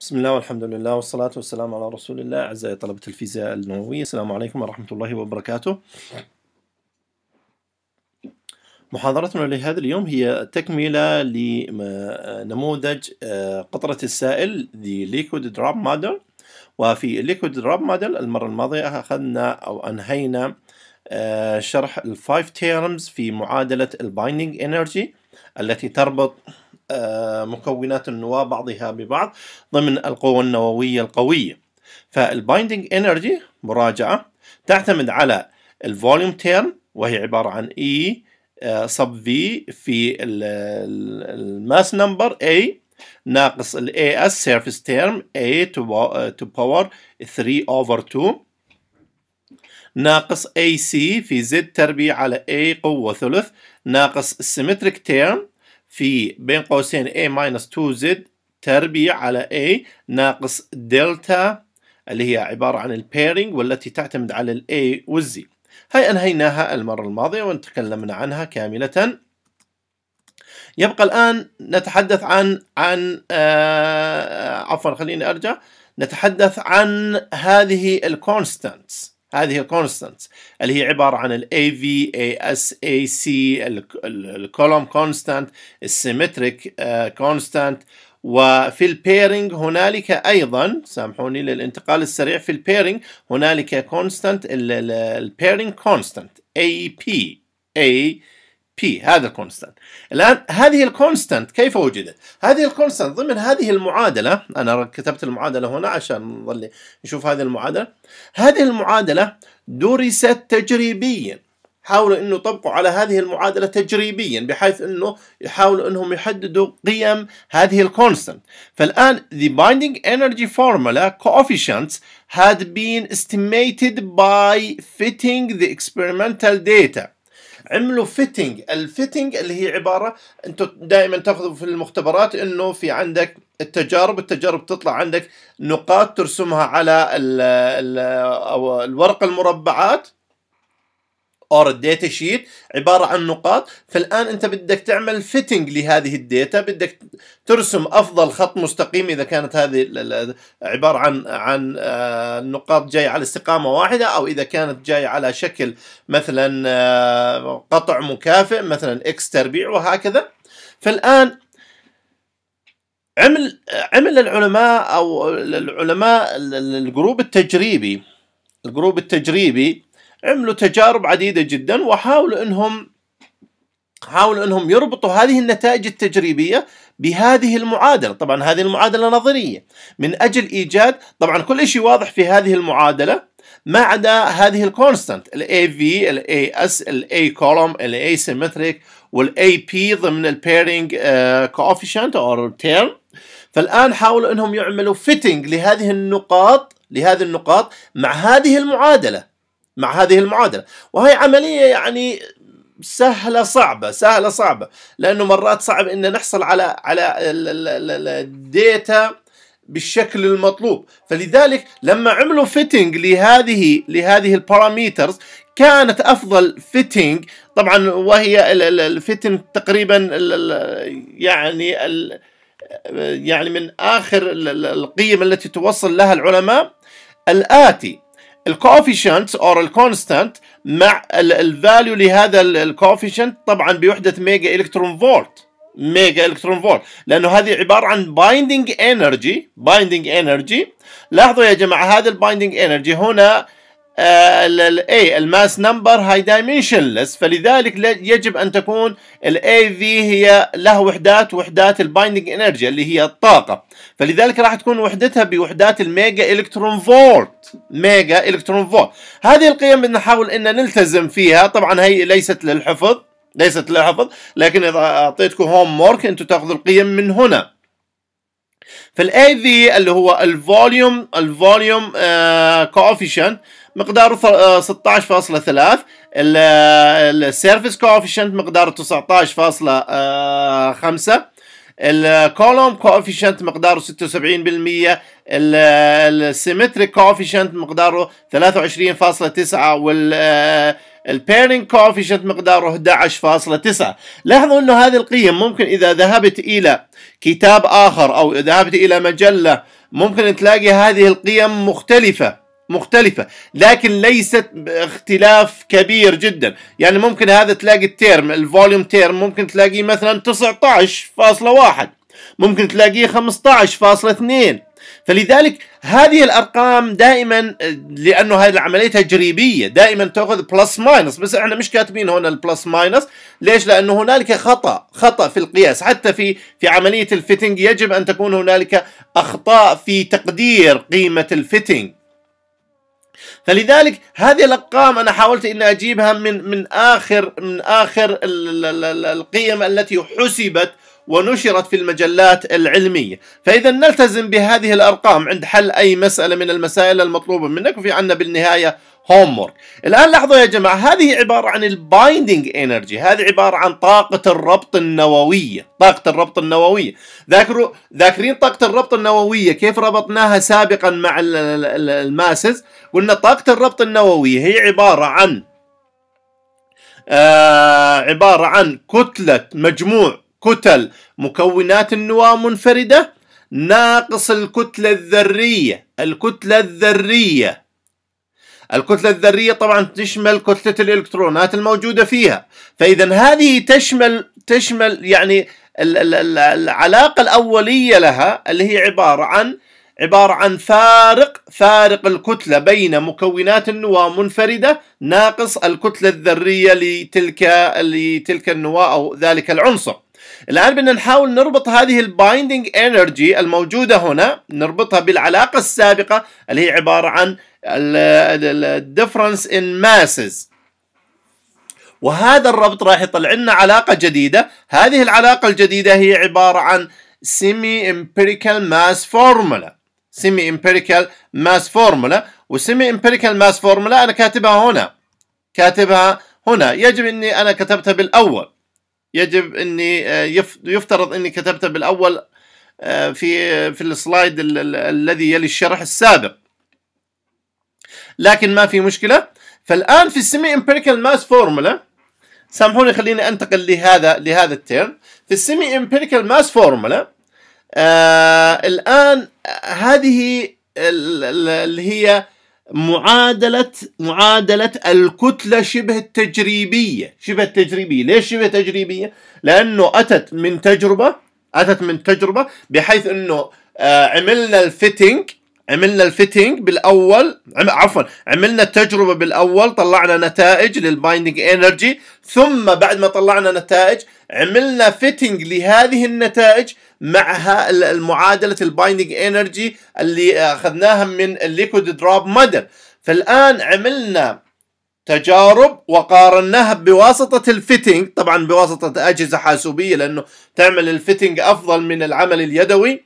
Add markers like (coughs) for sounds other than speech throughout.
بسم الله والحمد لله والصلاة والسلام على رسول الله أعزائي طلبة الفيزياء النووية السلام عليكم ورحمة الله وبركاته محاضرتنا لهذا اليوم هي تكملة لنموذج آه، قطرة السائل The Liquid Drop Model وفي Liquid Drop Model المرة الماضية أخذنا أو أنهينا آه، شرح الفايف تيرمز في معادلة البايندينج انرجي التي تربط آه، مكونات النواة بعضها ببعض ضمن القوة النووية القوية فالبايندينج انرجي مراجعة تعتمد على الفوليوم تيرم وهي عبارة عن E آه، sub V في الماس نمبر A ناقص ال AS surface term A to آه، power 3 over 2 ناقص AC في Z تربيع على A قوة ثلث ناقص السيمتريك term في بين قوسين a minus 2z تربيع على a ناقص دلتا اللي هي عبارة عن البيرنج والتي تعتمد على الـ a والزي هاي أنهيناها المرة الماضية وتكلمنا عنها كاملة يبقى الآن نتحدث عن عن آه عفوا خليني أرجع نتحدث عن هذه الكونستانتس هذه الكونستانتس اللي هي عبارة عن ال AV ASAC الكولوم كونستانت السيمتريك كونستانت وفي البيرنج هنالك ايضا سامحوني للانتقال السريع في البيرنج هنالك كونستانت البيرنج كونستانت اي بي اي بي هذا الكونستانت الآن هذه الكونستانت كيف وجدت؟ هذه الكونستانت ضمن هذه المعادلة أنا كتبت المعادلة هنا عشان نظل نشوف هذه المعادلة هذه المعادلة درست تجريبيا حاولوا انه يطبقوا على هذه المعادله تجريبيا بحيث انه يحاولوا انهم يحددوا قيم هذه الكونستانت فالان the binding energy formula coefficients had been estimated by fitting the experimental data عملوا فيتنج الفيتنج اللي هي عبارة انتم دائما تاخذوا في المختبرات انه في عندك التجارب التجارب تطلع عندك نقاط ترسمها على الورق المربعات اور الداتا شيت عباره عن نقاط فالان انت بدك تعمل فيتنج لهذه الداتا بدك ترسم افضل خط مستقيم اذا كانت هذه عباره عن عن آه، نقاط جاي على استقامه واحده او اذا كانت جاي على شكل مثلا آه، قطع مكافئ مثلا اكس تربيع وهكذا فالان عمل عمل العلماء او العلماء الجروب التجريبي الجروب التجريبي عملوا تجارب عديدة جدا وحاولوا انهم حاولوا انهم يربطوا هذه النتائج التجريبيه بهذه المعادله، طبعا هذه المعادله نظريه من اجل ايجاد طبعا كل شيء واضح في هذه المعادله ما عدا هذه الكونستانت الاي في الاي اس الاي column الاي سيمتريك والاي بي ضمن البيرنج كوفيشنت او Term فالان حاولوا انهم يعملوا فيتنج لهذه النقاط لهذه النقاط مع هذه المعادله مع هذه المعادله وهي عمليه يعني سهلة صعبة سهلة صعبة لأنه مرات صعب إن نحصل على على الديتا بالشكل المطلوب فلذلك لما عملوا فيتنج لهذه لهذه الباراميترز كانت افضل فيتنج طبعا وهي الفيتنج تقريبا يعني يعني من اخر القيم التي توصل لها العلماء الاتي الكوفيشنت اور الكونستانت مع الفاليو لهذا الكوفيشنت طبعا بوحده ميجا الكترون فولت ميجا الكترون فولت لانه هذه عباره عن بايندينج انرجي بايندينج انرجي لاحظوا يا جماعه هذا البايندينج انرجي هنا آه، الاي الماس نمبر هاي دايمنشنلس فلذلك يجب ان تكون الاي في هي له وحدات وحدات البايندنج انرجي اللي هي الطاقه فلذلك راح تكون وحدتها بوحدات الميجا الكترون فولت ميجا الكترون فولت هذه القيم بنحاول ان نلتزم فيها طبعا هي ليست للحفظ ليست للحفظ لكن اذا اعطيتكم هوم وورك انتم تاخذوا القيم من هنا فالاي في اللي هو الفوليوم الفوليوم كوفيشنت آه مقداره 16.3 آه، السيرفيس كوفيشنت مقداره 19.5 الكولوم كوفيشنت مقداره 76% السيمتريك كوفيشنت مقداره 23.9 وال آه، البيرنج كوفيشنت مقداره 11.9 لاحظوا انه هذه القيم ممكن اذا ذهبت الى كتاب اخر او ذهبت الى مجله ممكن تلاقي هذه القيم مختلفه مختلفة لكن ليست اختلاف كبير جدا يعني ممكن هذا تلاقي التيرم الفوليوم تيرم ممكن تلاقيه مثلا 19.1 ممكن تلاقيه 15.2 فلذلك هذه الارقام دائما لانه هذه العمليه تجريبيه دائما تاخذ بلس ماينس بس احنا مش كاتبين هنا البلس ماينس ليش لانه هنالك خطا خطا في القياس حتى في في عمليه الفيتنج يجب ان تكون هنالك اخطاء في تقدير قيمه الفيتنج فلذلك هذه الأرقام أنا حاولت أن أجيبها من من آخر من آخر القيم التي حسبت ونشرت في المجلات العلمية فإذا نلتزم بهذه الأرقام عند حل أي مسألة من المسائل المطلوبة منك وفي عنا بالنهاية هومورك الآن لحظة يا جماعة هذه عبارة عن البايندنج انرجي هذه عبارة عن طاقة الربط النووية طاقة الربط النووية ذاكروا ذاكرين طاقة الربط النووية كيف ربطناها سابقا مع الماسز قلنا طاقة الربط النووية هي عبارة عن آه عبارة عن كتلة مجموع كتل مكونات النواة منفردة ناقص الكتلة الذرية الكتلة الذرية الكتلة الذرية طبعا تشمل كتلة الإلكترونات الموجودة فيها فإذا هذه تشمل تشمل يعني العلاقة الأولية لها اللي هي عبارة عن عبارة عن فارق فارق الكتلة بين مكونات النواة منفردة ناقص الكتلة الذرية لتلك لتلك النواة أو ذلك العنصر. الآن بدنا نحاول نربط هذه البايندينج انرجي الموجودة هنا نربطها بالعلاقة السابقة اللي هي عبارة عن difference ان ماسز وهذا الربط راح يطلع لنا علاقة جديدة هذه العلاقة الجديدة هي عبارة عن semi empirical mass formula semi empirical mass formula وسيمي empirical mass formula أنا كاتبها هنا كاتبها هنا يجب أني أنا كتبتها بالأول يجب أني آه، يفترض أني كتبتها بالأول آه، في آه، في السلايد الذي يلي الشرح السابق لكن ما في مشكله فالان في السيمي امبيريكال ماس فورمولا سامحوني خليني انتقل لهذا لهذا التيرم في السيمي امبيريكال ماس فورمولا الان هذه اللي هي معادلة معادلة الكتلة شبه التجريبية، شبه التجريبية، ليش شبه تجريبية؟ لأنه أتت من تجربة أتت من تجربة بحيث أنه آه، عملنا الفيتنج عملنا الفيتنج بالاول عفوا عملنا التجربه بالاول طلعنا نتائج للبايندنج انرجي ثم بعد ما طلعنا نتائج عملنا فيتنج لهذه النتائج معها المعادله البايندنج انرجي اللي اخذناها من الليكويد دروب موديل فالان عملنا تجارب وقارناها بواسطة الفيتنج طبعا بواسطة أجهزة حاسوبية لأنه تعمل الفيتنج أفضل من العمل اليدوي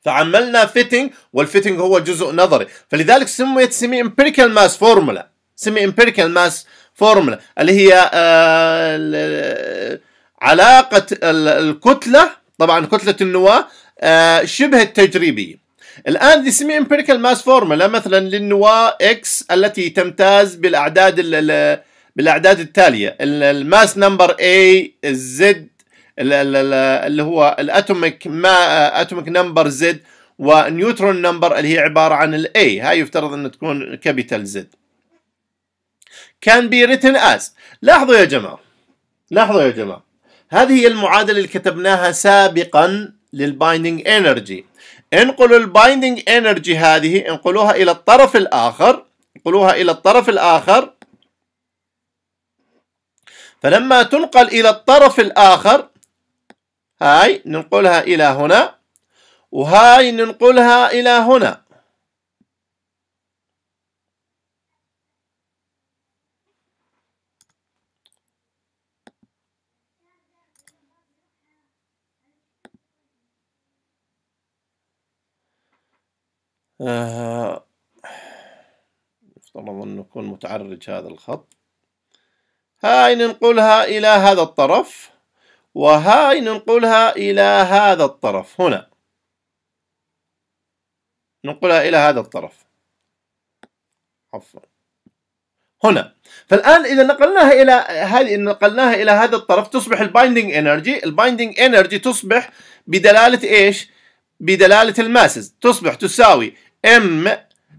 فعملنا فيتنج والفيتنج هو جزء نظري فلذلك سميت سمي امبيريكال ماس فورمولا سمي امبيريكال ماس فورمولا اللي هي آه، علاقة الكتلة طبعا كتلة النواة آه، شبه التجريبية الآن دي سمي امبيريكال ماس فورمولا مثلا للنواة اكس التي تمتاز بالأعداد بالاعداد التاليه الماس نمبر اي زد اللي هو الاتوميك ما اتوميك نمبر زد ونيوترون نمبر اللي هي عبارة عن الاي هاي يفترض أن تكون كابيتال زد كان بي ريتن اس لاحظوا يا جماعة لاحظوا يا جماعة هذه هي المعادلة اللي كتبناها سابقا للبايندينج انرجي انقلوا البايندينج انرجي هذه انقلوها إلى الطرف الآخر انقلوها إلى الطرف الآخر فلما تنقل إلى الطرف الآخر هاي ننقلها إلى هنا وهاي ننقلها إلى هنا آه. يفترض نفترض أن يكون متعرج هذا الخط هاي ننقلها إلى هذا الطرف وهاي ننقلها إلى هذا الطرف هنا ننقلها إلى هذا الطرف عفوا هنا فالآن إذا نقلناها إلى هذه نقلناها إلى هذا الطرف تصبح البايندينج انرجي البايندينج انرجي تصبح بدلالة إيش بدلالة الماسز تصبح تساوي ام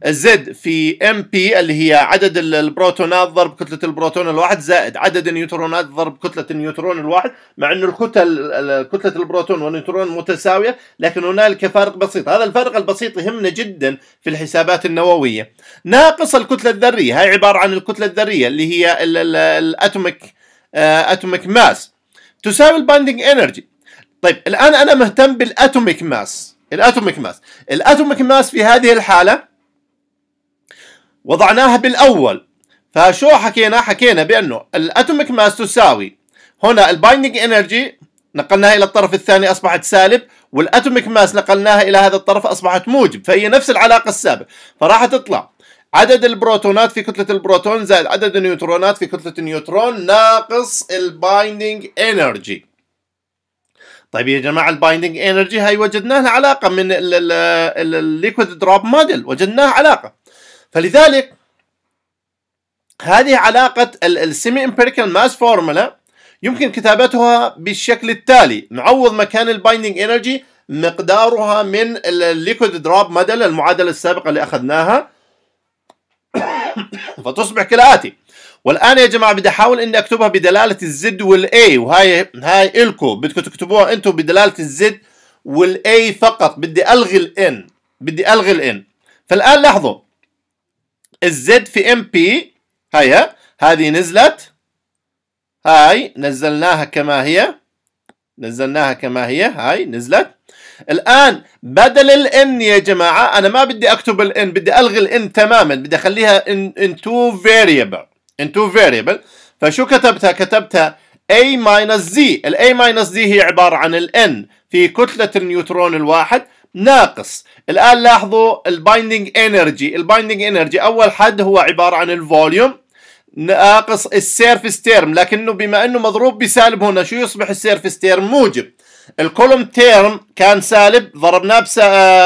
الزد في ام بي اللي هي عدد البروتونات ضرب كتلة البروتون الواحد زائد عدد النيوترونات ضرب كتلة النيوترون الواحد مع انه الكتل كتلة البروتون والنيوترون متساوية لكن هنالك فارق بسيط هذا الفارق البسيط يهمنا جدا في الحسابات النووية ناقص الكتلة الذرية هي عبارة عن الكتلة الذرية اللي هي الاتوميك آه، اتوميك ماس تساوي الباندنج انرجي طيب الآن أنا مهتم بالاتوميك ماس الاتوميك ماس الاتوميك ماس في هذه الحالة وضعناها بالأول فشو حكينا؟ حكينا بأنه الأتوميك ماس تساوي هنا البايندنج انرجي نقلناها إلى الطرف الثاني أصبحت سالب والأتوميك ماس نقلناها إلى هذا الطرف أصبحت موجب فهي نفس العلاقة السابقة فراح تطلع عدد البروتونات في كتلة البروتون زائد عدد النيوترونات في كتلة النيوترون ناقص البايندنج انرجي طيب يا جماعة البايندنج انرجي هاي وجدناها علاقة من الليكويد دروب موديل وجدناها علاقة فلذلك هذه علاقة السيمي امبيريكال ماس فورمولا يمكن كتابتها بالشكل التالي نعوض مكان البايندينج انرجي مقدارها من الليكويد دروب مدل المعادلة السابقة اللي أخذناها (coughs) فتصبح كالآتي والآن يا جماعة بدي أحاول إني أكتبها بدلالة الزد والإي وهاي هاي إلكو بدكم تكتبوها أنتم بدلالة الزد والإي فقط بدي ألغي الإن بدي ألغي الإن فالآن لاحظوا الزد في ام بي هيا هذه نزلت هاي نزلناها كما هي نزلناها كما هي هاي نزلت الان بدل الان يا جماعه انا ما بدي اكتب الان بدي الغي الان تماما بدي اخليها ان تو فاريبل ان تو فاريبل فشو كتبتها كتبتها a ماينس z الاي ماينس زي z هي عباره عن ال في كتله النيوترون الواحد ناقص الآن لاحظوا البايندينج انرجي البايندينج انرجي أول حد هو عبارة عن الفوليوم ناقص السيرفس تيرم لكنه بما أنه مضروب بسالب هنا شو يصبح السيرفس تيرم موجب الكولوم تيرم كان سالب ضربناه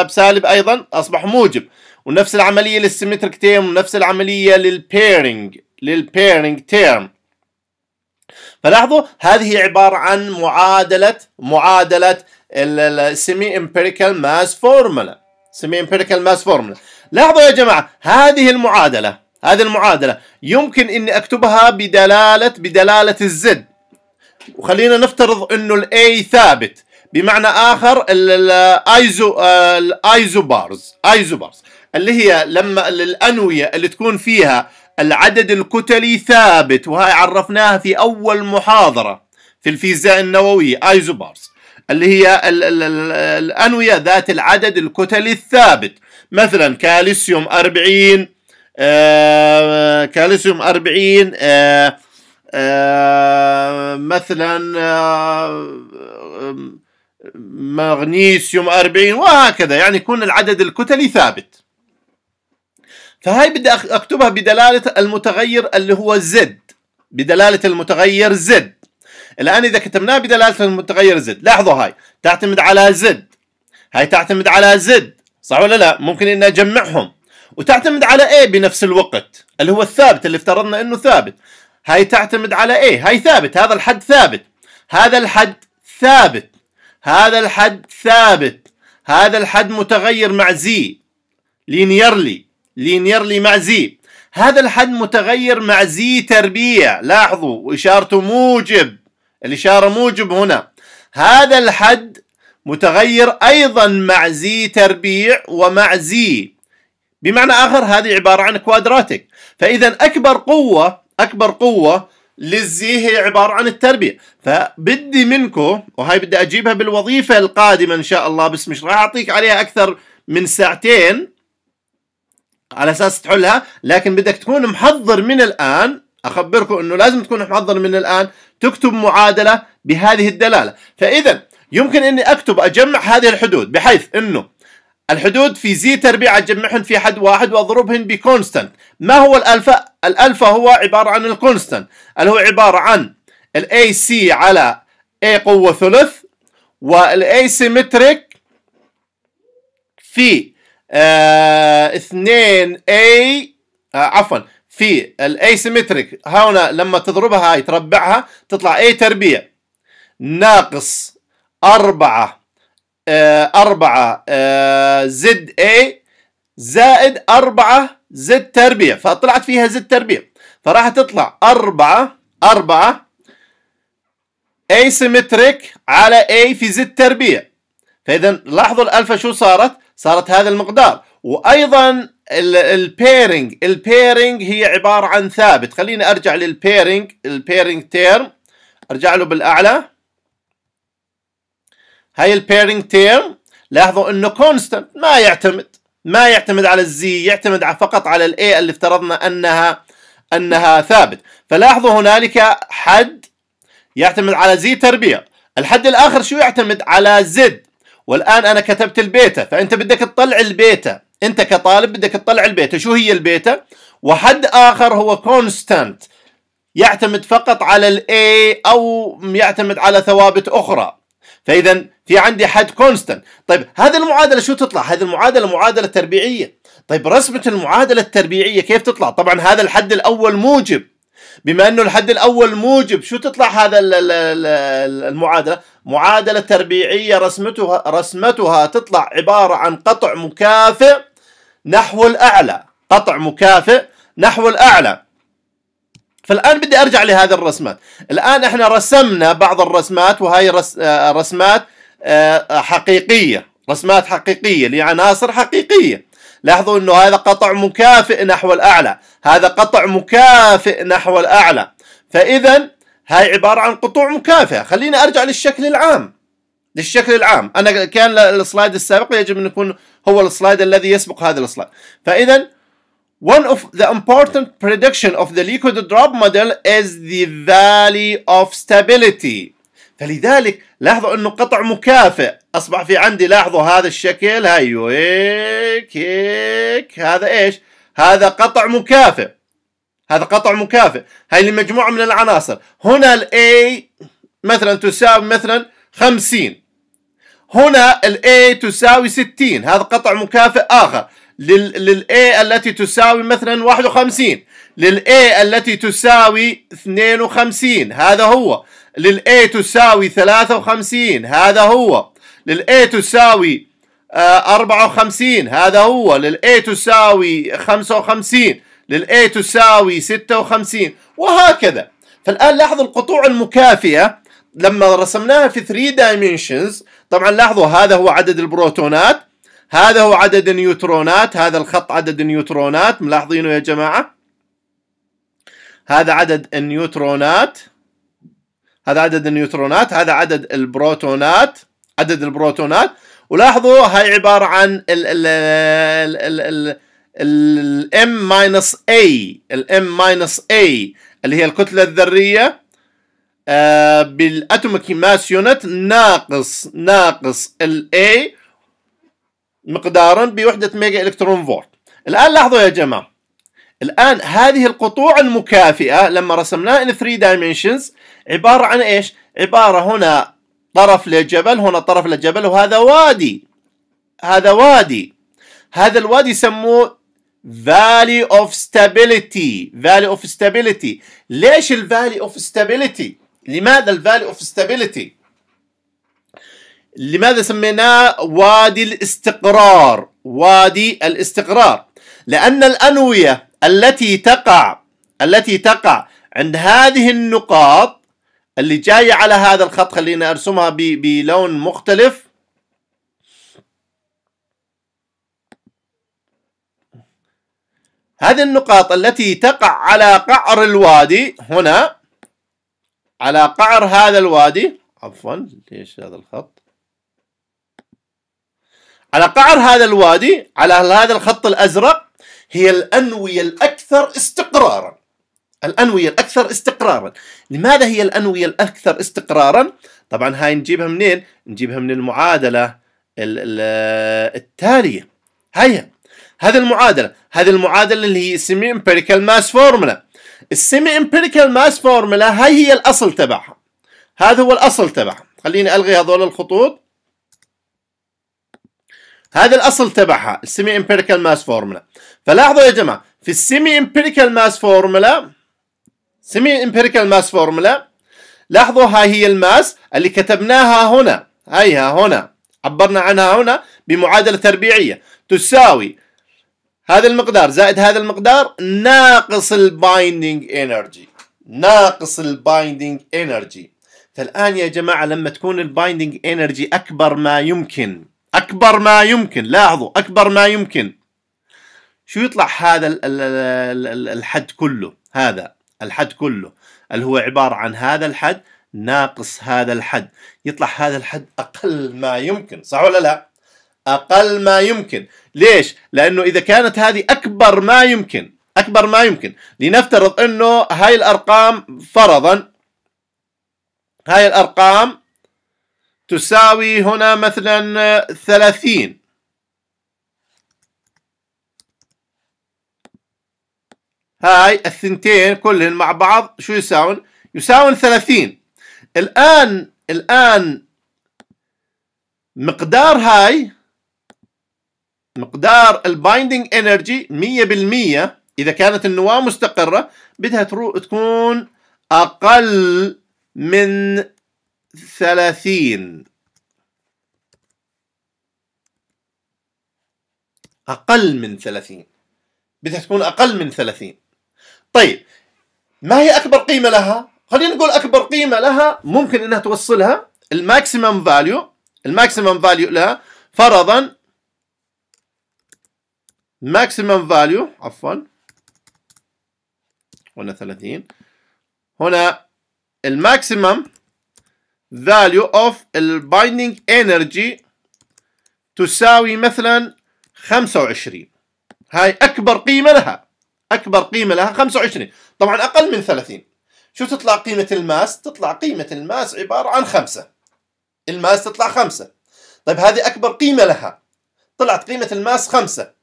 بسالب أيضا أصبح موجب ونفس العملية للسيمتريك تيرم ونفس العملية للبيرنج للبيرنج تيرم فلاحظوا هذه عبارة عن معادلة معادلة السيمي امبيريكال ماس فورمولا سيمي امبيريكال ماس فورمولا لاحظوا يا جماعه هذه المعادله هذه المعادله يمكن اني اكتبها بدلاله بدلاله الزد وخلينا نفترض انه الاي ثابت بمعنى اخر الايزو الايزو بارز ايزو بارز اللي هي لما الانويه اللي تكون فيها العدد الكتلي ثابت وهي عرفناها في اول محاضره في الفيزياء النوويه ايزو بارز اللي هي الأنوية ذات العدد الكتلي الثابت مثلا كالسيوم 40 آه كالسيوم 40 آه آه مثلا آه مغنيسيوم 40 وهكذا يعني يكون العدد الكتلي ثابت فهاي بدي اكتبها بدلالة المتغير اللي هو زد بدلالة المتغير زد الآن إذا كتبناه بدلالة المتغير زد لاحظوا هاي تعتمد على زد هاي تعتمد على زد صح ولا لا ممكن إن أجمعهم وتعتمد على A بنفس الوقت اللي هو الثابت اللي افترضنا إنه ثابت هاي تعتمد على A هاي ثابت هذا الحد ثابت هذا الحد ثابت هذا الحد ثابت هذا الحد متغير مع زي لينيرلي لينيرلي مع زي هذا الحد متغير مع زي تربيع لاحظوا وإشارته موجب الإشارة موجب هنا هذا الحد متغير أيضا مع زي تربيع ومع زي بمعنى آخر هذه عبارة عن كوادراتيك فإذا أكبر قوة أكبر قوة للزي هي عبارة عن التربيع فبدي منكم وهي بدي أجيبها بالوظيفة القادمة إن شاء الله بس مش راح أعطيك عليها أكثر من ساعتين على أساس تحلها لكن بدك تكون محضر من الآن أخبركم أنه لازم تكون محضر من الآن تكتب معادلة بهذه الدلالة فإذا يمكن أني أكتب أجمع هذه الحدود بحيث أنه الحدود في زي تربيع أجمعهن في حد واحد وأضربهن بكونستنت ما هو الألفا؟ الألفا هو عبارة عن الكونستنت اللي هو عبارة عن الاي سي على اي قوة ثلث والاي سيمتريك في آه، اثنين اي آه، عفوا في الايسيمتريك هنا لما تضربها هاي تربعها تطلع اي تربيع ناقص أربعة آه أربعة آه زد اي زائد أربعة زد تربيع فطلعت فيها زد تربيع فراح تطلع أربعة أربعة ايسيمتريك على اي في زد تربيع فإذا لاحظوا الألفا شو صارت؟ صارت هذا المقدار وأيضا البيرنج البيرنج هي عبارة عن ثابت خليني أرجع للبيرنج البيرنج تيرم أرجع له بالأعلى هاي البيرنج تيرم لاحظوا انه كونستنت ما يعتمد ما يعتمد على الزي يعتمد فقط على الاي اللي افترضنا انها انها ثابت فلاحظوا هنالك حد يعتمد على زي تربيع الحد الاخر شو يعتمد على زد والان انا كتبت البيتا فانت بدك تطلع البيتا انت كطالب بدك تطلع البيتا شو هي البيتا وحد اخر هو كونستانت يعتمد فقط على الاي او يعتمد على ثوابت اخرى فاذا في عندي حد كونستانت طيب هذه المعادله شو تطلع هذه المعادله معادله تربيعيه طيب رسمه المعادله التربيعيه كيف تطلع طبعا هذا الحد الاول موجب بما انه الحد الاول موجب شو تطلع هذا المعادله معادلة تربيعية رسمتها رسمتها تطلع عبارة عن قطع مكافئ نحو الأعلى قطع مكافئ نحو الأعلى فالآن بدي أرجع لهذه الرسمات الآن إحنا رسمنا بعض الرسمات وهي رس... آه، رسمات آه، حقيقية رسمات حقيقية لعناصر حقيقية لاحظوا أنه هذا قطع مكافئ نحو الأعلى هذا قطع مكافئ نحو الأعلى فإذا هاي عبارة عن قطوع مكافئة خليني أرجع للشكل العام للشكل العام أنا كان السلايد السابق يجب أن يكون هو السلايد الذي يسبق هذا السلايد فإذا One of the important prediction of the liquid drop model is the value of stability. فلذلك لاحظوا انه قطع مكافئ اصبح في عندي لاحظوا هذا الشكل هيو هيك هيك هذا ايش؟ هذا قطع مكافئ هذا قطع مكافئ هاي لمجموعة من العناصر هنا الـ A مثلا تساوي مثلا 50 هنا الـ A تساوي 60 هذا قطع مكافئ آخر للـ, A التي تساوي مثلا 51 للـ A التي تساوي 52 هذا هو للـ A تساوي 53 هذا هو للـ A تساوي 54 آه، هذا هو للـ A تساوي 55 للA تساوي 56 وهكذا فالآن لاحظوا القطوع المكافئة لما رسمناها في 3 dimensions طبعا لاحظوا هذا هو عدد البروتونات هذا هو عدد النيوترونات هذا الخط عدد النيوترونات ملاحظينه يا جماعة هذا عدد النيوترونات هذا عدد النيوترونات هذا عدد البروتونات عدد البروتونات ولاحظوا هاي عبارة عن ال ال ال ال ال الام ماينس اي الام ماينس اي اللي هي الكتله الذريه آه، بالاتوميك ماس يونت ناقص ناقص الاي مقدارا بوحده ميجا الكترون فولت الان لاحظوا يا جماعه الان هذه القطوع المكافئه لما رسمناها ان 3 دايمنشنز عباره عن ايش عباره هنا طرف لجبل هنا طرف لجبل وهذا وادي هذا وادي هذا الوادي يسموه value of Stability value of Stability ليش الفالي of Stability لماذا الفالي of Stability لماذا سميناه وادي الاستقرار وادي الاستقرار لان الانويه التي تقع التي تقع عند هذه النقاط اللي جايه على هذا الخط خلينا ارسمها بلون مختلف هذه النقاط التي تقع على قعر الوادي هنا على قعر هذا الوادي عفوا ليش هذا الخط على قعر هذا الوادي على هذا الخط الأزرق هي الأنوية الأكثر استقرارا الأنوية الأكثر استقرارا لماذا هي الأنوية الأكثر استقرارا طبعا هاي نجيبها منين نجيبها من المعادلة التالية هيا هذه المعادله هذه المعادله اللي هي سيمي امبيريكال ماس فورمولا السيمي امبيريكال ماس فورمولا هاي هي الاصل تبعها هذا هو الاصل تبعها خليني الغي هذول الخطوط هذا الاصل تبعها السيمي امبيريكال ماس فورمولا فلاحظوا يا جماعه في السيمي امبيريكال ماس فورمولا سيمي امبيريكال ماس فورمولا لاحظوا هاي هي الماس اللي كتبناها هنا هيها هنا عبرنا عنها هنا بمعادله تربيعيه تساوي هذا المقدار زائد هذا المقدار ناقص البايندينج انرجي ناقص البايندينج انرجي فالان يا جماعه لما تكون البايندينج انرجي اكبر ما يمكن اكبر ما يمكن لاحظوا اكبر ما يمكن شو يطلع هذا الحد كله هذا الحد كله اللي هو عباره عن هذا الحد ناقص هذا الحد يطلع هذا الحد اقل ما يمكن صح ولا لا أقل ما يمكن ليش؟ لأنه إذا كانت هذه أكبر ما يمكن أكبر ما يمكن لنفترض أنه هاي الأرقام فرضا هاي الأرقام تساوي هنا مثلا ثلاثين هاي الثنتين كلهن مع بعض شو يساون؟ يساون ثلاثين الآن الآن مقدار هاي مقدار البايندنج انرجي 100% اذا كانت النواه مستقره بدها تكون اقل من 30 اقل من 30 بدها تكون اقل من 30 طيب ما هي اكبر قيمه لها خلينا نقول اكبر قيمه لها ممكن انها توصلها الماكسيمم فاليو الماكسيمم فاليو لها فرضا ماكسيمم فاليو عفوا قلنا 30 هنا الماكسيمم فاليو اوف البايندينج انرجي تساوي مثلا 25 هاي اكبر قيمه لها اكبر قيمه لها 25 طبعا اقل من 30 شو تطلع قيمه الماس تطلع قيمه الماس عباره عن 5 الماس تطلع 5 طيب هذه اكبر قيمه لها طلعت قيمه الماس 5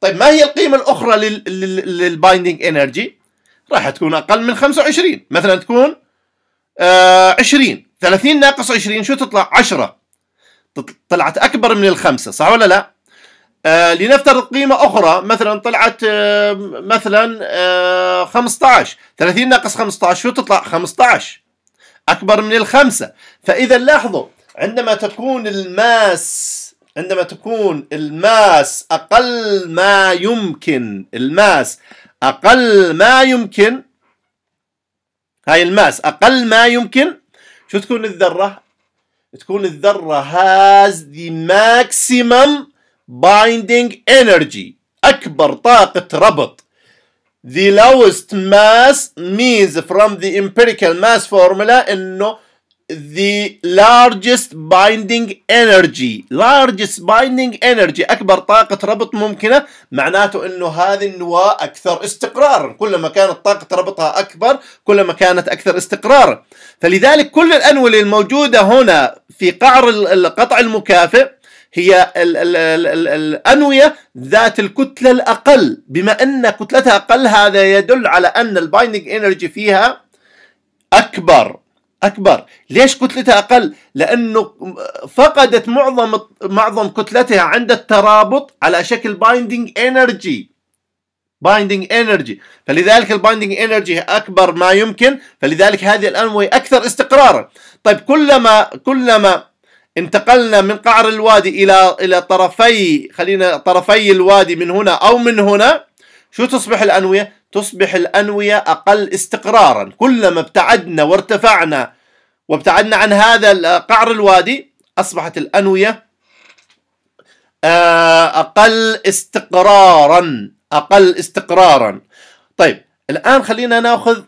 طيب ما هي القيمة الأخرى للبايندينج انرجي؟ راح تكون أقل من 25 مثلا تكون آه 20 30 ناقص 20 شو تطلع؟ 10 طلعت أكبر من الخمسة صح ولا لا؟ آه لنفترض قيمة أخرى مثلا طلعت آه مثلا آه 15 30 ناقص 15 شو تطلع 15 أكبر من الخمسة فإذا لاحظوا عندما تكون الماس عندما تكون الماس أقل ما يمكن الماس أقل ما يمكن هاي الماس أقل ما يمكن شو تكون الذرة؟ تكون الذرة has the maximum binding energy أكبر طاقة ربط The lowest mass means from the empirical mass formula إنه the largest binding energy largest binding energy أكبر طاقة ربط ممكنة معناته أنه هذه النواة أكثر استقرارا كلما كانت طاقة ربطها أكبر كلما كانت أكثر استقرارا فلذلك كل الأنولة الموجودة هنا في قعر القطع المكافئ هي الأنوية ذات الكتلة الأقل بما أن كتلتها أقل هذا يدل على أن البايندنج انرجي فيها أكبر اكبر ليش كتلتها اقل لانه فقدت معظم معظم كتلتها عند الترابط على شكل بايندينج انرجي بايندينج انرجي فلذلك البايندينج انرجي اكبر ما يمكن فلذلك هذه الانويه اكثر استقرارا طيب كلما كلما انتقلنا من قعر الوادي الى الى طرفي خلينا طرفي الوادي من هنا او من هنا شو تصبح الانويه تصبح الأنوية أقل استقرارا كلما ابتعدنا وارتفعنا وابتعدنا عن هذا قعر الوادي أصبحت الأنوية آه، أقل استقرارا أقل استقرارا طيب الآن خلينا ناخذ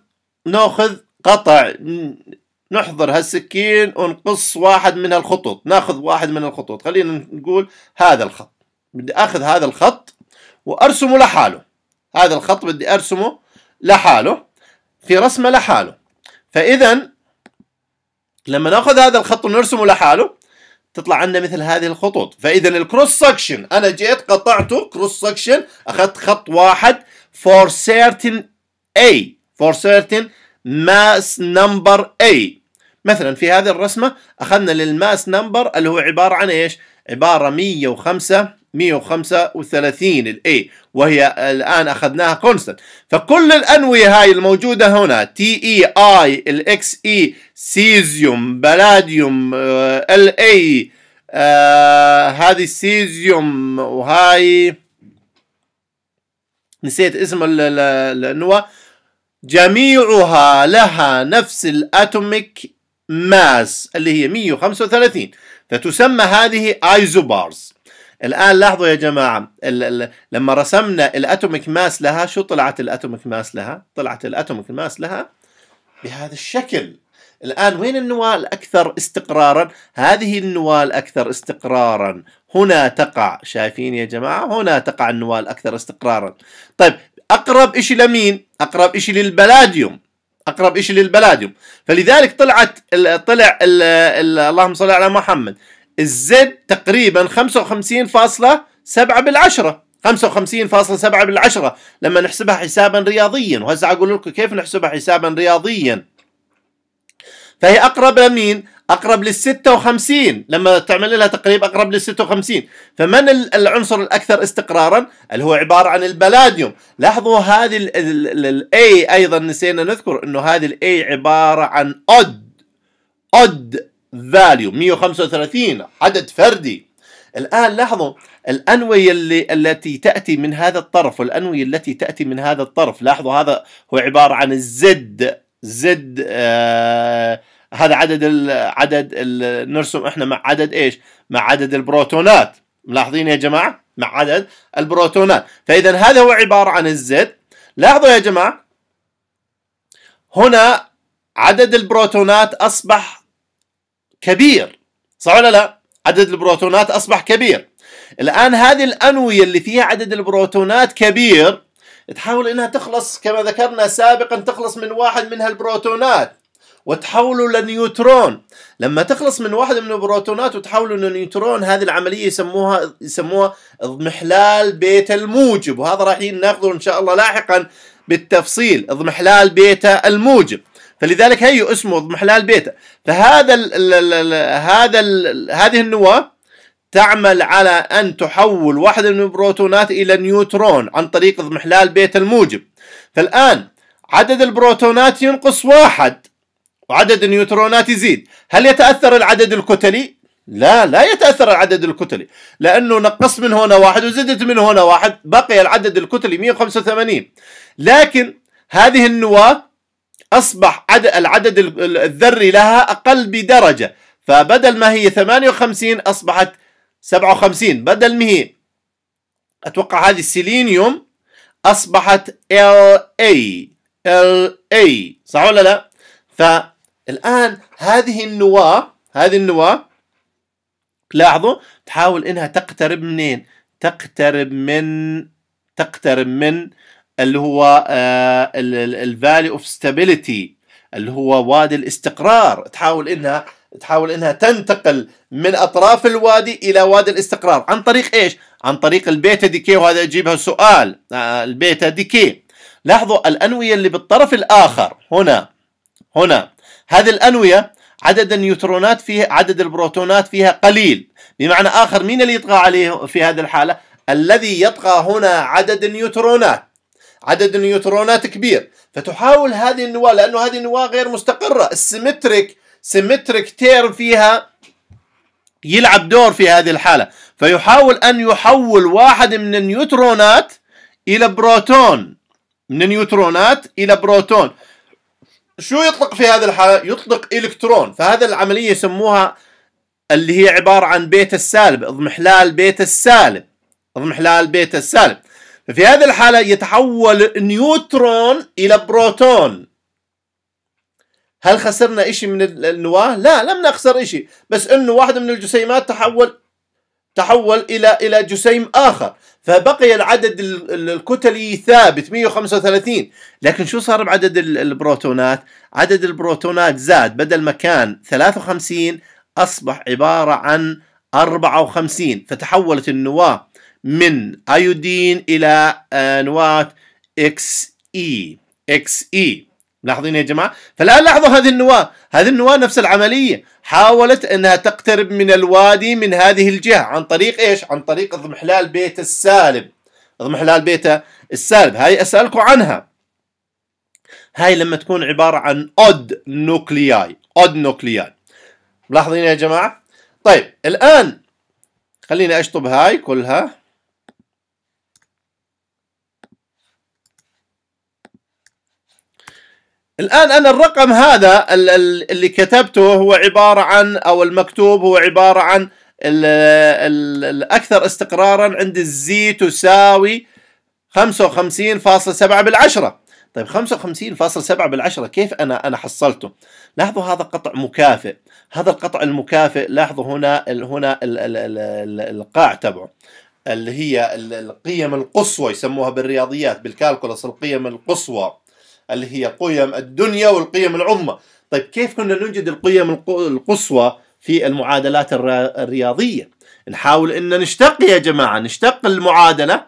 ناخذ قطع نحضر هالسكين ونقص واحد من الخطوط ناخذ واحد من الخطوط خلينا نقول هذا الخط بدي اخذ هذا الخط وارسمه لحاله هذا الخط بدي ارسمه لحاله في رسمه لحاله فاذا لما ناخذ هذا الخط ونرسمه لحاله تطلع عندنا مثل هذه الخطوط فاذا الكروس سكشن انا جيت قطعته كروس سكشن اخذت خط واحد for certain A for certain mass number A مثلا في هذه الرسمه اخذنا للماس نمبر اللي هو عباره عن ايش عباره 105 135 A إيه، وهي الان اخذناها كونستنت فكل الانويه هاي الموجوده هنا تي اي اي الاكس اي سيزيوم بلاديوم ال e آه، A آه هذه السيزيوم وهاي نسيت اسم الانواع جميعها لها نفس الاتوميك ماس اللي هي 135 فتسمى هذه ايزوبارز الآن لاحظوا يا جماعة لما رسمنا الأتوميك ماس لها شو طلعت الأتوميك ماس لها؟ طلعت الأتوميك ماس لها بهذا الشكل الآن وين النواة الأكثر استقرارا؟ هذه النواة الأكثر استقرارا هنا تقع شايفين يا جماعة هنا تقع النواة الأكثر استقرارا طيب أقرب إشي لمين؟ أقرب إشي للبلاديوم أقرب إشي للبلاديوم فلذلك طلعت طلع اللهم صل على محمد الزد تقريبا 55.7 بالعشرة 55.7 بالعشرة لما نحسبها حسابا رياضيا وهسه أقول لكم كيف نحسبها حسابا رياضيا فهي أقرب لمين؟ أقرب لل 56 لما تعمل لها تقريب أقرب لل 56 فمن العنصر الأكثر استقرارا اللي هو عبارة عن البلاديوم لاحظوا هذه الاي A أيضا نسينا نذكر أنه هذه الاي A عبارة عن أود أود فاليو 135 عدد فردي الآن لاحظوا الأنوية اللي التي تأتي من هذا الطرف والأنوية التي تأتي من هذا الطرف لاحظوا هذا هو عبارة عن الزد زد آه هذا عدد ال عدد نرسم احنا مع عدد ايش؟ مع عدد البروتونات ملاحظين يا جماعة؟ مع عدد البروتونات فإذا هذا هو عبارة عن الزد لاحظوا يا جماعة هنا عدد البروتونات أصبح كبير صح ولا لا؟ عدد البروتونات أصبح كبير الآن هذه الأنوية اللي فيها عدد البروتونات كبير تحاول إنها تخلص كما ذكرنا سابقا تخلص من واحد من هالبروتونات وتحوله لنيوترون لما تخلص من واحد من البروتونات وتحوله لنيوترون هذه العمليه يسموها يسموها اضمحلال بيتا الموجب وهذا راح ناخذه ان شاء الله لاحقا بالتفصيل اضمحلال بيتا الموجب فلذلك هي اسمه محلال بيتا فهذا ال ال هذا ال هذه النواه تعمل على أن تحول واحدة من البروتونات إلى نيوترون عن طريق اضمحلال بيتا الموجب فالآن عدد البروتونات ينقص واحد وعدد النيوترونات يزيد هل يتأثر العدد الكتلي؟ لا لا يتأثر العدد الكتلي لأنه نقص من هنا واحد وزدت من هنا واحد بقي العدد الكتلي 185 لكن هذه النواة أصبح عدد العدد الذري لها أقل بدرجة فبدل ما هي 58 أصبحت 57 بدل ما هي أتوقع هذه السيلينيوم أصبحت LA LA صح ولا لا؟ فالآن هذه النواة هذه النواة لاحظوا تحاول إنها تقترب منين؟ تقترب من تقترب من اللي هو الفالي اوف ستابيليتي اللي هو وادي الاستقرار تحاول انها تحاول انها تنتقل من اطراف الوادي الى وادي الاستقرار عن طريق ايش عن طريق البيتا ديكي وهذا يجيبها سؤال آه، البيتا ديكي لاحظوا الانويه اللي بالطرف الاخر هنا هنا هذه الانويه عدد النيوترونات فيها عدد البروتونات فيها قليل بمعنى اخر مين اللي يطغى عليه في هذه الحاله الذي يطغى هنا عدد النيوترونات عدد النيوترونات كبير فتحاول هذه النواه لانه هذه النواه غير مستقره السيمتريك سيمتريك تير فيها يلعب دور في هذه الحاله فيحاول ان يحول واحد من النيوترونات الى بروتون من النيوترونات الى بروتون شو يطلق في هذه الحاله يطلق الكترون فهذا العمليه يسموها اللي هي عباره عن بيتا السالب اضمحلال بيتا السالب اضمحلال بيتا السالب ففي هذه الحالة يتحول النيوترون إلى بروتون هل خسرنا إشي من النواة؟ لا لم نخسر إشي بس إنه واحد من الجسيمات تحول تحول إلى إلى جسيم آخر فبقي العدد الكتلي ثابت 135 لكن شو صار بعدد البروتونات؟ عدد البروتونات زاد بدل ما كان 53 أصبح عبارة عن 54 فتحولت النواة من ايودين الى نواه اكس اي اكس اي ملاحظين يا جماعه فالان لاحظوا هذه النواه هذه النواه نفس العمليه حاولت انها تقترب من الوادي من هذه الجهه عن طريق ايش عن طريق اضمحلال بيت السالب اضمحلال بيت السالب هاي اسالكم عنها هاي لما تكون عباره عن اود نوكلياي اود نوكلياي ملاحظين يا جماعه طيب الان خليني اشطب هاي كلها الآن أنا الرقم هذا اللي كتبته هو عبارة عن أو المكتوب هو عبارة عن الأكثر استقرارا عند الزي تساوي 55.7 بالعشرة طيب 55.7 بالعشرة كيف أنا أنا حصلته؟ لاحظوا هذا قطع مكافئ هذا القطع المكافئ لاحظوا هنا هنا القاع تبعه اللي هي القيم القصوى يسموها بالرياضيات بالكالكولس القيم القصوى اللي هي قيم الدنيا والقيم العظمى طيب كيف كنا نوجد القيم القصوى في المعادلات الرياضية نحاول ان نشتق يا جماعة نشتق المعادلة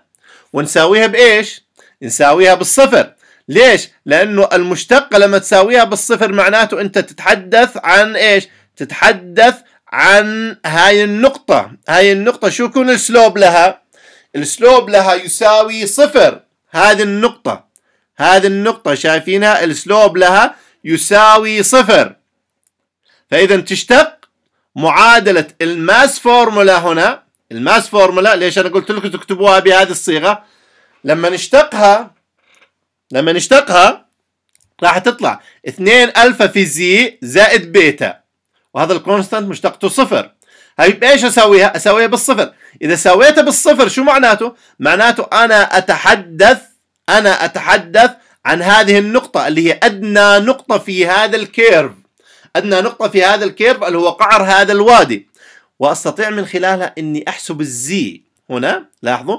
ونساويها بايش نساويها بالصفر ليش لانه المشتقة لما تساويها بالصفر معناته انت تتحدث عن ايش تتحدث عن هاي النقطة هاي النقطة شو يكون السلوب لها السلوب لها يساوي صفر هذه النقطة هذه النقطة شايفينها السلوب لها يساوي صفر فإذا تشتق معادلة الماس فورمولا هنا الماس فورمولا ليش أنا قلت لكم تكتبوها بهذه الصيغة لما نشتقها لما نشتقها راح تطلع 2 ألفا في زي زائد بيتا وهذا الكونستانت مشتقته صفر هاي بايش اسويها؟ اسويها بالصفر، اذا سويتها بالصفر شو معناته؟ معناته انا اتحدث أنا أتحدث عن هذه النقطة اللي هي أدنى نقطة في هذا الكيرف أدنى نقطة في هذا الكيرف اللي هو قعر هذا الوادي وأستطيع من خلالها أني أحسب الزي هنا لاحظوا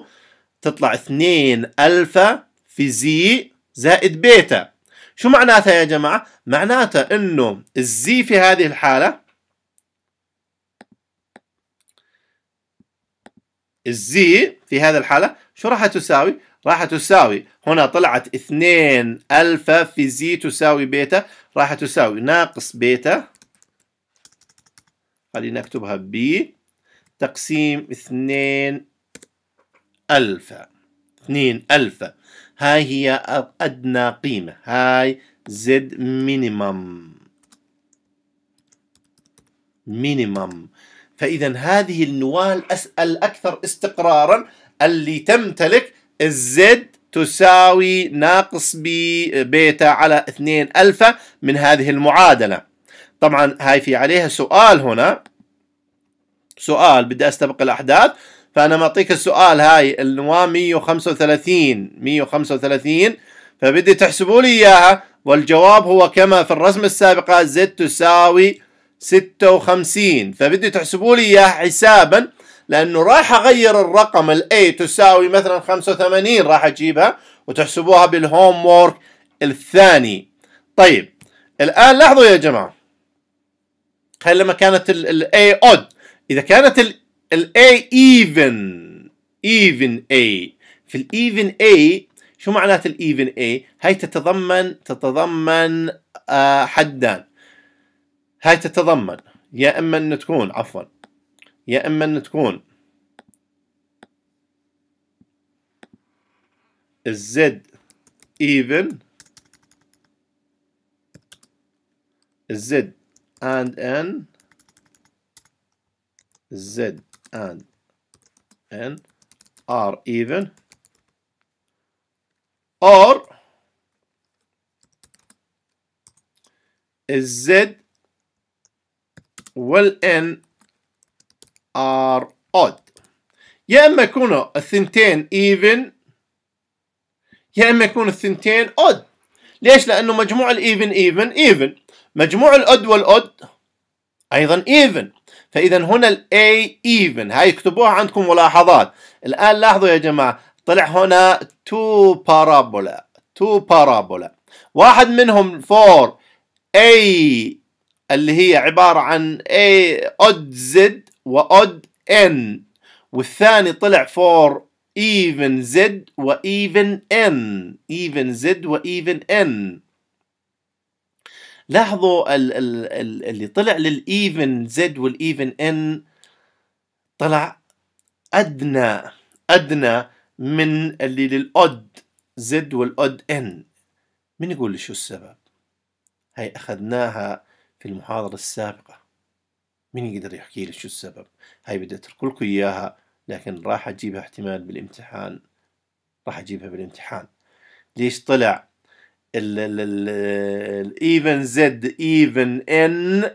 تطلع 2 ألفا في زي زائد بيتا شو معناتها يا جماعة؟ معناتها أنه الزي في هذه الحالة الزي في هذه الحالة شو راح تساوي؟ راح تساوي هنا طلعت 2 ألفا في زي تساوي بيتا راح تساوي ناقص بيتا خلينا نكتبها ب تقسيم 2 ألفا 2 ألفا هاي هي أدنى قيمة هاي زد مينيمم مينيمم فإذا هذه النواة الأكثر استقرارا اللي تمتلك الزد تساوي ناقص بيتا على 2 ألفا من هذه المعادلة طبعا هاي في عليها سؤال هنا سؤال بدي أستبق الأحداث فأنا معطيك السؤال هاي النواة 135 135 فبدي تحسبوا لي إياها والجواب هو كما في الرسمة السابقة زد تساوي 56 فبدي تحسبوا لي اياها حسابا لانه راح اغير الرقم الاي تساوي مثلا 85 راح اجيبها وتحسبوها بالهوم وورك الثاني طيب الان لاحظوا يا جماعه هل لما كانت الاي اود اذا كانت الاي ايفن ايفن اي في الايفن اي شو معنات الايفن اي هاي تتضمن تتضمن آه، حدان هاي تتضمن يا اما ان تكون عفوا يا اما ان تكون الزد ايفن الزد اند ان الزد اند ان ار ايفن or الزد والان are odd يا اما يكونوا الثنتين even يا اما يكونوا الثنتين odd ليش لانه مجموع الايفن ايفن ايفن مجموع الاود والاود ايضا ايفن فاذا هنا الاي ايفن هاي اكتبوها عندكم ملاحظات الان لاحظوا يا جماعه طلع هنا تو بارابولا تو بارابولا واحد منهم فور اي اللي هي عباره عن اي اود زد وأود إن والثاني طلع فور even Z وإيفن N even Z وإيفن N لاحظوا ال ال ال اللي طلع للإيفن Z والإيفن N طلع أدنى أدنى من اللي للأود Z والأود N من يقول لي شو السبب هاي أخذناها في المحاضرة السابقة مين يقدر يحكي لي شو السبب هاي بدي اترك لكم اياها لكن راح اجيبها احتمال بالامتحان راح اجيبها بالامتحان ليش طلع الايفن زد ايفن ان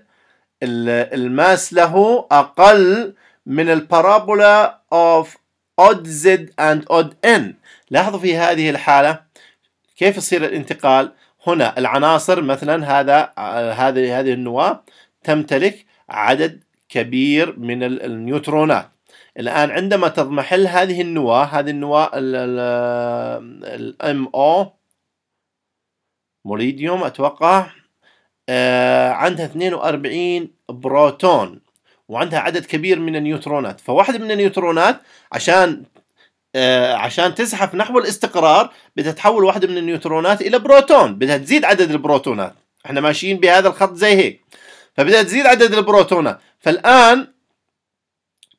الماس له اقل من البارابولا اوف odd زد اند odd ان لاحظوا في هذه الحاله كيف يصير الانتقال هنا العناصر مثلا هذا آه، هذه هذه النواه تمتلك عدد كبير من النيوترونات الآن عندما تضمحل هذه النواة هذه النواة الام او موريديوم أتوقع آه، عندها 42 بروتون وعندها عدد كبير من النيوترونات فواحدة من النيوترونات عشان آه، عشان تزحف نحو الاستقرار بدها تحول واحدة من النيوترونات إلى بروتون بدها تزيد عدد البروتونات احنا ماشيين بهذا الخط زي هيك فبدأت تزيد عدد البروتونات فالآن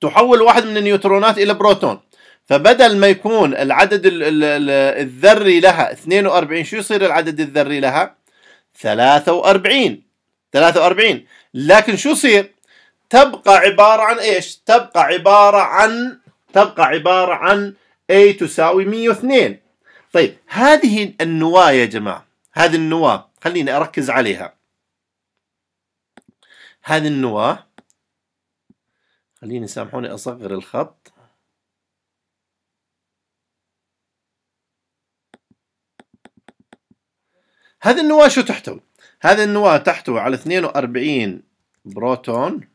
تحول واحد من النيوترونات إلى بروتون فبدل ما يكون العدد الذري لها 42 شو يصير العدد الذري لها 43 43 لكن شو يصير تبقى عبارة عن ايش تبقى عبارة عن تبقى عبارة عن A تساوي 102 طيب هذه النواة يا جماعة هذه النواة خليني أركز عليها هذه النواة خليني سامحوني أصغر الخط هذه النواة شو تحتوي؟ هذه النواة تحتوي على 42 بروتون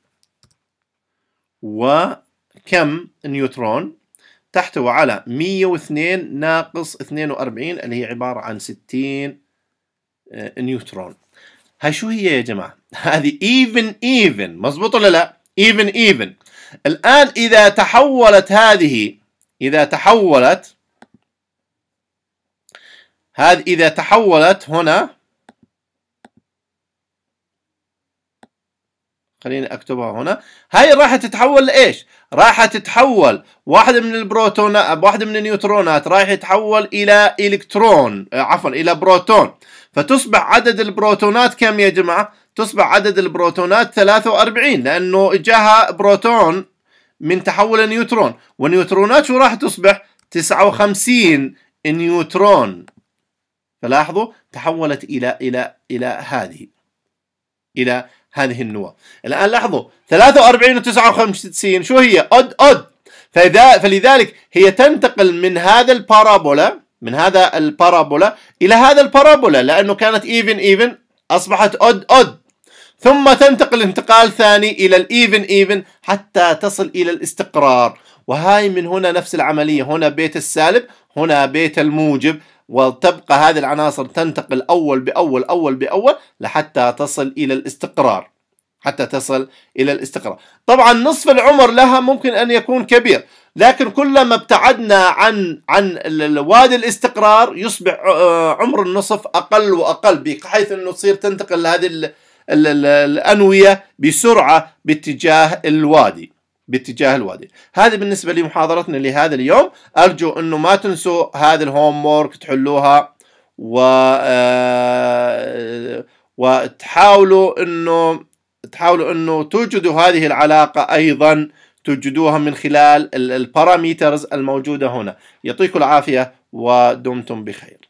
وكم نيوترون تحتوي على 102 ناقص 42 اللي هي عبارة عن 60 آه، نيوترون هاي شو هي يا جماعة (laughs) هذه even even مزبوط ولا لا even even الآن إذا تحولت هذه إذا تحولت هذه إذا تحولت هنا خليني أكتبها هنا هاي راح تتحول لإيش راح تتحول واحدة من البروتونات واحدة من النيوترونات راح يتحول إلى إلكترون عفوا إلى بروتون فتصبح عدد البروتونات كم يا جماعة؟ تصبح عدد البروتونات 43 لأنه إجاها بروتون من تحول النيوترون والنيوترونات شو راح تصبح؟ 59 نيوترون فلاحظوا تحولت إلى إلى إلى هذه إلى هذه النواة الآن لاحظوا 43 و 59 شو هي؟ أد أد فإذا فلذلك هي تنتقل من هذا البارابولا من هذا البارابولا إلى هذا البارابولا لأنه كانت إيفن إيفن أصبحت أود أود ثم تنتقل انتقال ثاني إلى الإيفن إيفن حتى تصل إلى الاستقرار وهاي من هنا نفس العملية هنا بيت السالب هنا بيت الموجب وتبقى هذه العناصر تنتقل أول بأول أول بأول لحتى تصل إلى الاستقرار حتى تصل إلى الاستقرار طبعا نصف العمر لها ممكن أن يكون كبير لكن كلما ابتعدنا عن عن وادي الاستقرار يصبح آه، عمر النصف اقل واقل بحيث انه تصير تنتقل هذه الانويه بسرعه باتجاه الوادي باتجاه الوادي هذه بالنسبه لمحاضرتنا لهذا اليوم ارجو انه ما تنسوا هذه الهوم وورك تحلوها و آه، وتحاولوا انه تحاولوا انه توجدوا هذه العلاقه ايضا تجدوها من خلال الباراميترز الموجودة هنا يعطيكم العافية ودمتم بخير